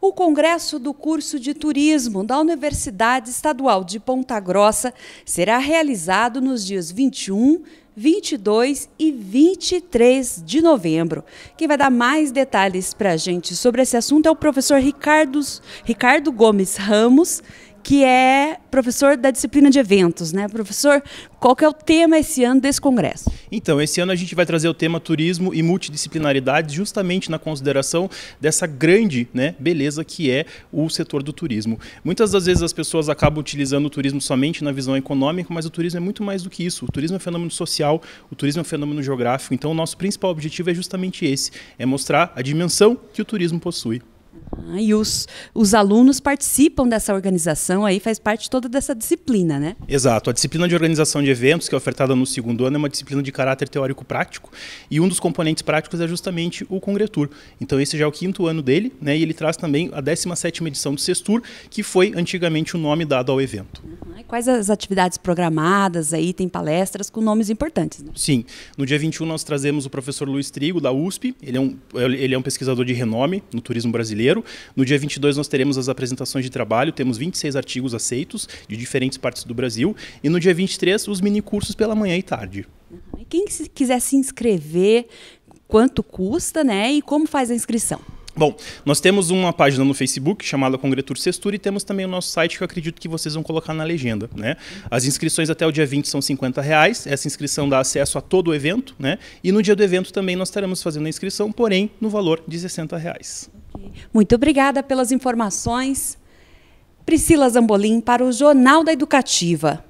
o Congresso do Curso de Turismo da Universidade Estadual de Ponta Grossa será realizado nos dias 21, 22 e 23 de novembro. Quem vai dar mais detalhes para a gente sobre esse assunto é o professor Ricardo, Ricardo Gomes Ramos, que é professor da disciplina de eventos, né? Professor, qual que é o tema esse ano desse congresso? Então, esse ano a gente vai trazer o tema turismo e multidisciplinaridade, justamente na consideração dessa grande, né, beleza que é o setor do turismo. Muitas das vezes as pessoas acabam utilizando o turismo somente na visão econômica, mas o turismo é muito mais do que isso. O turismo é um fenômeno social, o turismo é um fenômeno geográfico. Então, o nosso principal objetivo é justamente esse, é mostrar a dimensão que o turismo possui. Ah, e os, os alunos participam dessa organização aí, faz parte toda dessa disciplina, né? Exato. A disciplina de organização de eventos, que é ofertada no segundo ano, é uma disciplina de caráter teórico-prático, e um dos componentes práticos é justamente o Congretur. Então esse já é o quinto ano dele, né? E ele traz também a 17 edição do Sextur, que foi antigamente o nome dado ao evento. Uhum. Quais as atividades programadas aí? Tem palestras com nomes importantes. Né? Sim. No dia 21 nós trazemos o professor Luiz Trigo, da USP. Ele é, um, ele é um pesquisador de renome no turismo brasileiro. No dia 22 nós teremos as apresentações de trabalho. Temos 26 artigos aceitos de diferentes partes do Brasil. E no dia 23 os minicursos pela manhã e tarde. Quem quiser se inscrever, quanto custa, né? E como faz a inscrição? Bom, nós temos uma página no Facebook chamada Congretur Sextura e temos também o nosso site que eu acredito que vocês vão colocar na legenda. Né? As inscrições até o dia 20 são 50 reais. Essa inscrição dá acesso a todo o evento, né? E no dia do evento também nós estaremos fazendo a inscrição, porém no valor de 60 reais. Muito obrigada pelas informações. Priscila Zambolim para o Jornal da Educativa.